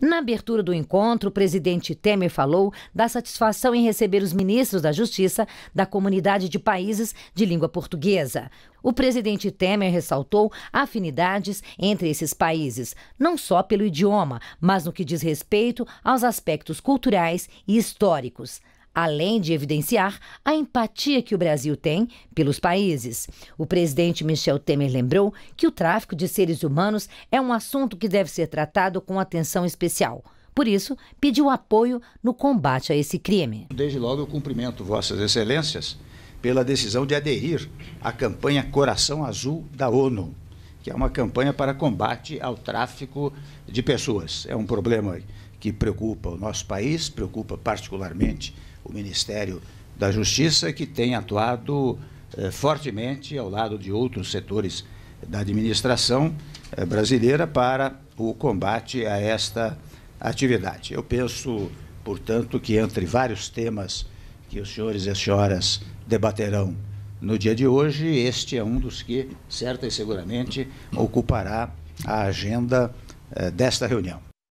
Na abertura do encontro, o presidente Temer falou da satisfação em receber os ministros da Justiça da comunidade de países de língua portuguesa. O presidente Temer ressaltou afinidades entre esses países, não só pelo idioma, mas no que diz respeito aos aspectos culturais e históricos além de evidenciar a empatia que o Brasil tem pelos países. O presidente Michel Temer lembrou que o tráfico de seres humanos é um assunto que deve ser tratado com atenção especial. Por isso, pediu apoio no combate a esse crime. Desde logo eu cumprimento Vossas Excelências pela decisão de aderir à campanha Coração Azul da ONU, que é uma campanha para combate ao tráfico de pessoas. É um problema que preocupa o nosso país, preocupa particularmente o Ministério da Justiça, que tem atuado eh, fortemente ao lado de outros setores da administração eh, brasileira para o combate a esta atividade. Eu penso, portanto, que entre vários temas que os senhores e as senhoras debaterão no dia de hoje, este é um dos que, certa e seguramente, ocupará a agenda eh, desta reunião.